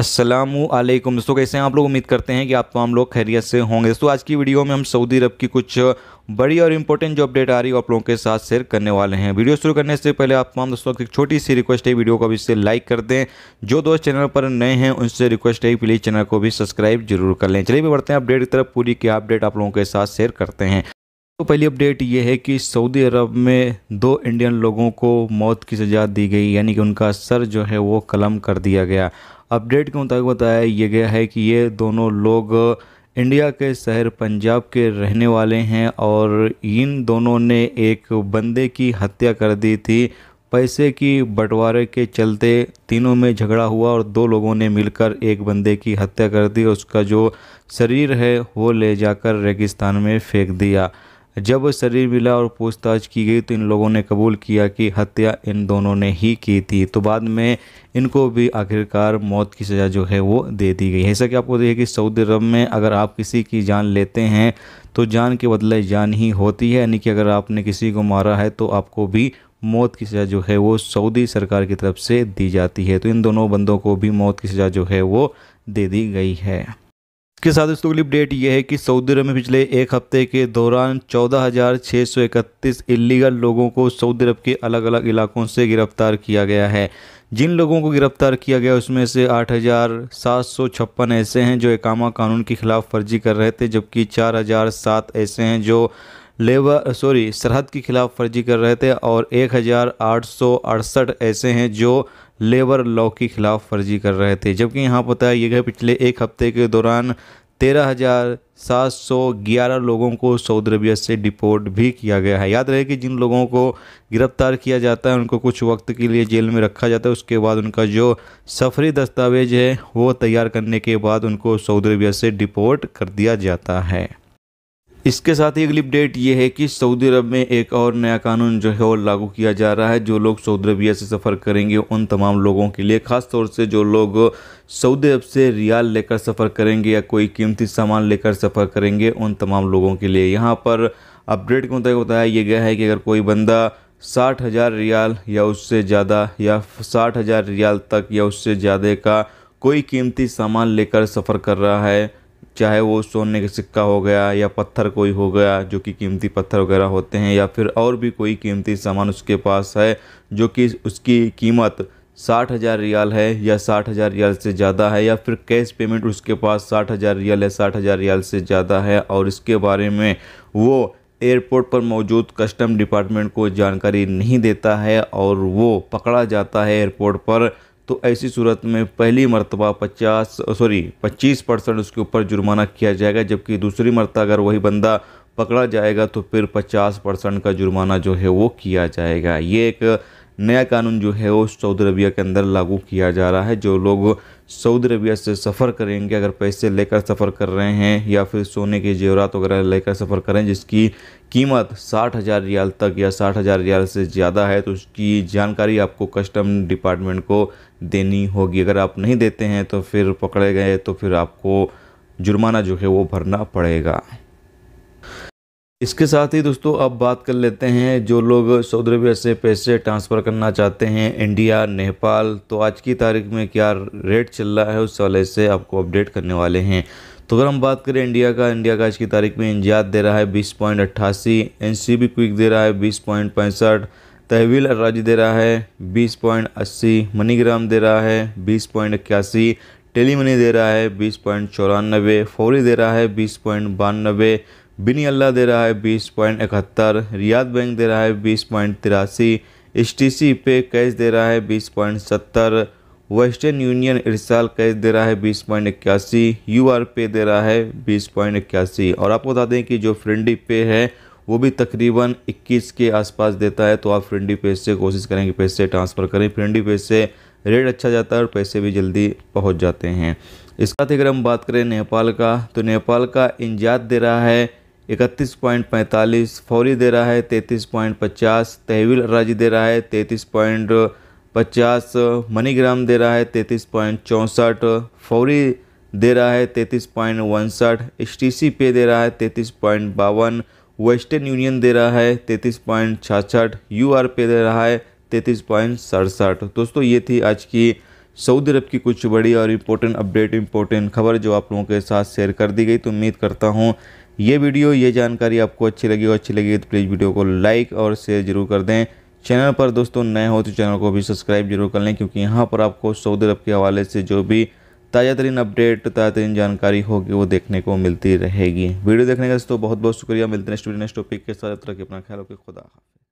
असलम दोस्तों कैसे हैं आप लोग उम्मीद करते हैं कि आप तमाम लोग खैरियत से होंगे दोस्तों आज की वीडियो में हम सऊदी अरब की कुछ बड़ी और इंपॉर्टेंट जो अपडेट आ रही है आप लोगों के साथ शेयर करने वाले हैं वीडियो शुरू करने से पहले आप तमाम दोस्तों की छोटी सी रिक्वेस्ट है वीडियो को भी इससे लाइक कर दें जो दोस्त चैनल पर नए हैं उनसे रिक्वेस्ट है प्लीज़ चैनल को भी सब्सक्राइब जरूर कर लें चलिए भी बढ़ते हैं अपडेट की तरफ पूरी की अपडेट आप लोगों के साथ शेयर करते हैं तो पहली अपडेट ये है कि सऊदी अरब में दो इंडियन लोगों को मौत की सज़ा दी गई यानी कि उनका सर जो है वो कलम कर दिया गया अपडेट के मुताबिक बताया ये गया है कि ये दोनों लोग इंडिया के शहर पंजाब के रहने वाले हैं और इन दोनों ने एक बंदे की हत्या कर दी थी पैसे की बंटवारे के चलते तीनों में झगड़ा हुआ और दो लोगों ने मिलकर एक बंदे की हत्या कर दी उसका जो शरीर है वो ले जाकर रेगिस्तान में फेंक दिया जब शरीर मिला और पूछताछ की गई तो इन लोगों ने कबूल किया कि हत्या इन दोनों ने ही की थी तो बाद में इनको भी आखिरकार मौत की सज़ा जो है वो दे दी गई ऐसा कि आपको देखिए कि सऊदी अरब में अगर आप किसी की जान लेते हैं तो जान के बदले जान ही होती है यानी कि अगर आपने किसी को मारा है तो आपको भी मौत की सज़ा जो है वो सऊदी सरकार की तरफ से दी जाती है तो इन दोनों बंदों को भी मौत की सज़ा जो है वो दे दी गई है इसके साथ दोस्तों अगली अपडेट ये है कि सऊदी अरब में पिछले एक हफ्ते के दौरान चौदह हज़ार छः सौ इकतीस इलीगल लोगों को सऊदी अरब के अलग अलग इलाकों से गिरफ्तार किया गया है जिन लोगों को गिरफ्तार किया गया उसमें से आठ हज़ार सात सौ छप्पन ऐसे हैं जो एकामा कानून के खिलाफ फर्जी कर रहे थे जबकि चार हज़ार सात ऐसे हैं जो लेबर सॉरी सरहद के खिलाफ फर्जी कर रहे थे और एक ऐसे हैं जो लेबर लॉ के खिलाफ फर्जी कर रहे थे जबकि यहाँ पता ये गए पिछले एक हफ्ते के दौरान तेरह हज़ार सात सौ ग्यारह लोगों को सऊदी अरबिया से डिपोर्ट भी किया गया है याद रहे कि जिन लोगों को गिरफ्तार किया जाता है उनको कुछ वक्त के लिए जेल में रखा जाता है उसके बाद उनका जो सफरी दस्तावेज है वो तैयार करने के बाद उनको सऊदी अरबिया से डिपोर्ट कर दिया जाता है इसके साथ ही अगली अपडेट ये है कि सऊदी अरब में एक और नया कानून जो है वो लागू किया जा रहा है जो लोग सऊदी अरबिया से सफ़र करेंगे उन तमाम लोगों के लिए ख़ास तौर से जो लोग सऊदी अरब से रियाल लेकर सफ़र करेंगे या कोई कीमती सामान लेकर सफ़र करेंगे उन तमाम लोगों के लिए यहाँ पर अपडेट के मुताबिक बताया यह गया है कि अगर कोई बंदा साठ हज़ार रियाल या उससे ज़्यादा या साठ हज़ार रियाल तक या उससे ज़्यादा का कोई कीमती सामान लेकर सफ़र कर रहा है चाहे वो सोने का सिक्का हो गया या पत्थर कोई हो गया जो कि कीमती पत्थर वगैरह होते हैं या फिर और भी कोई कीमती सामान उसके पास है जो कि उसकी कीमत साठ हज़ार रियाल है या साठ हज़ार रियाल से ज़्यादा है या फिर कैश पेमेंट उसके पास साठ हज़ार रियाल है साठ हज़ार रियाल से ज़्यादा है और इसके बारे में वो एयरपोर्ट पर मौजूद कस्टम डिपार्टमेंट को जानकारी नहीं देता है और वो पकड़ा जाता है एयरपोर्ट पर तो ऐसी सूरत में पहली मरतबा पचास सॉरी पच्चीस परसेंट उसके ऊपर जुर्माना किया जाएगा जबकि दूसरी मरतबा अगर वही बंदा पकड़ा जाएगा तो फिर पचास परसेंट का जुर्माना जो है वो किया जाएगा ये एक नया कानून जो है वो सऊदी अरबिया के अंदर लागू किया जा रहा है जो लोग सऊदी अरबिया से सफ़र करेंगे अगर पैसे लेकर सफ़र कर रहे हैं या फिर सोने के जेवरात वगैरह लेकर सफ़र करें जिसकी कीमत साठ हज़ार रियाल तक या साठ हज़ार रियाल से ज़्यादा है तो उसकी जानकारी आपको कस्टम डिपार्टमेंट को देनी होगी अगर आप नहीं देते हैं तो फिर पकड़े गए तो फिर आपको जुर्माना जो है वो भरना पड़ेगा इसके साथ ही दोस्तों अब बात कर लेते हैं जो लोग सऊदी अरबिया से पैसे ट्रांसफ़र करना चाहते हैं इंडिया नेपाल तो आज की तारीख में क्या रेट चल रहा है उस वाले से आपको अपडेट करने वाले हैं तो अगर हम बात करें इंडिया का इंडिया का आज की तारीख में इंजियात दे रहा है बीस पॉइंट अट्ठासी एन सी बी क्विक दे रहा है बीस पॉइंट पैंसठ तहवील अर्राजी दे रहा है बीस पॉइंट अस्सी मनीग्राम दे रहा है बीस पॉइंट इक्यासी टेली मनी दे रहा है बीस पॉइंट चौरानबे फौरी दे रहा है बीस पॉइंट बानबे बिनी अल्लाह दे रहा है बीस पॉइंट इकहत्तर रियाद बैंक दे रहा है बीस पॉइंट तिरासी एस टी सी पे कैश दे रहा है बीस पॉइंट सत्तर वेस्टर्न यूनियन इरसाल कैश दे रहा है बीस पॉइंट इक्यासी यू आर पे दे रहा है बीस पॉइंट इक्यासी और आपको बता दें कि जो फ्रेंडी पे है वो भी तकरीबन 21 के आसपास देता है तो आप फ्रेंडी पे से कोशिश करें कि पैसे ट्रांसफ़र करें फ्रेंडी पे से रेट अच्छा जाता है और पैसे भी जल्दी पहुंच जाते हैं इसके साथ अगर हम बात करें नेपाल का तो नेपाल का इंजात दे रहा है इकतीस पॉइंट पैंतालीस फौरी दे रहा है तैंतीस पॉइंट पचास तहवील राज्य दे रहा है तैंतीस पॉइंट पचास मनीग्राम दे रहा है तैंतीस पॉइंट चौंसठ फौरी दे रहा है तैंतीस पॉइंट उनसठ एस टी सी पे दे रहा है तैंतीस पॉइंट बावन वेस्टर्न यूनियन दे रहा है तैंतीस पॉइंट छाछठ यू आर पे दे रहा है तैंतीस पॉइंट सड़सठ दोस्तों ये थी आज की सऊदी अरब की कुछ बड़ी और इम्पोर्टेंट अपडेट इम्पोर्टेंट खबर जो आप लोगों के साथ शेयर कर दी गई तो उम्मीद करता हूँ ये वीडियो ये जानकारी आपको अच्छी लगी और अच्छी लगी तो प्लीज़ वीडियो को लाइक और शेयर जरूर कर दें चैनल पर दोस्तों नए हो तो चैनल को भी सब्सक्राइब जरूर कर लें क्योंकि यहाँ पर आपको सऊदी अरब के हवाले से जो भी ताज़ा तरीन अपडेट ताज़ा तरीन जानकारी होगी वो देखने को मिलती रहेगी वीडियो देखने का दोस्तों बहुत बहुत शुक्रिया मिलते हैं नेक्स्ट नेक्स्ट टॉपिक के साथ रखिए अपना ख्याल रखिए खुदा हाफिज़